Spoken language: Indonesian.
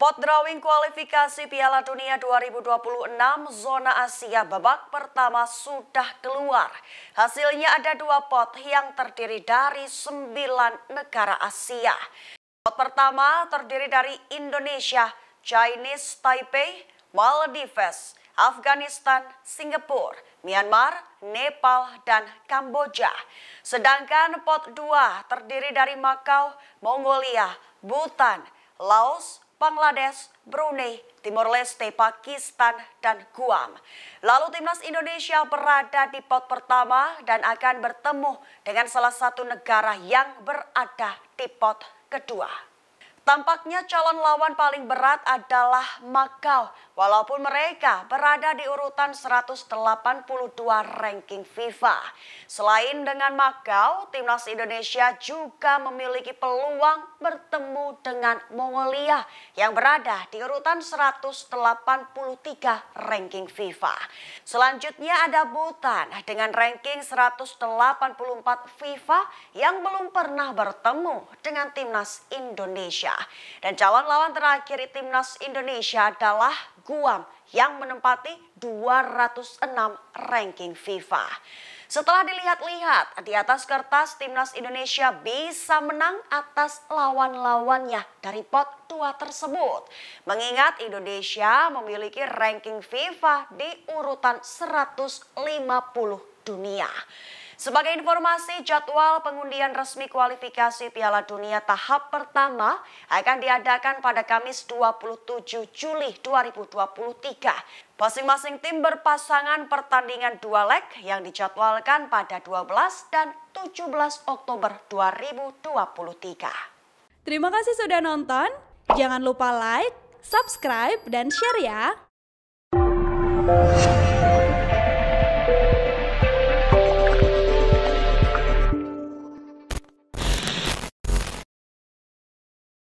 Pot drawing kualifikasi Piala Dunia 2026 zona Asia babak pertama sudah keluar. Hasilnya ada dua pot yang terdiri dari sembilan negara Asia. Pot pertama terdiri dari Indonesia, Chinese Taipei, Maldives, Afghanistan, Singapura, Myanmar, Nepal, dan Kamboja. Sedangkan pot 2 terdiri dari Makau, Mongolia, Bhutan, Laos, Bangladesh, Brunei, Timor Leste, Pakistan, dan Guam. Lalu timnas Indonesia berada di pot pertama dan akan bertemu dengan salah satu negara yang berada di pot kedua. Tampaknya calon lawan paling berat adalah Macau, walaupun mereka berada di urutan 182 ranking FIFA. Selain dengan Macau, timnas Indonesia juga memiliki peluang bertemu dengan Mongolia yang berada di urutan 183 ranking FIFA. Selanjutnya ada Bhutan dengan ranking 184 FIFA yang belum pernah bertemu dengan timnas Indonesia. Dan calon lawan terakhir timnas Indonesia adalah Guam yang menempati 206 ranking FIFA. Setelah dilihat-lihat, di atas kertas timnas Indonesia bisa menang atas lawan-lawannya dari pot tua tersebut. Mengingat Indonesia memiliki ranking FIFA di urutan 150 dunia. Sebagai informasi, jadwal pengundian resmi kualifikasi Piala Dunia tahap pertama akan diadakan pada Kamis 27 Juli 2023. Masing-masing tim berpasangan pertandingan dua leg yang dijadwalkan pada 12 dan 17 Oktober 2023. Terima kasih sudah nonton. Jangan lupa like, subscribe, dan share ya.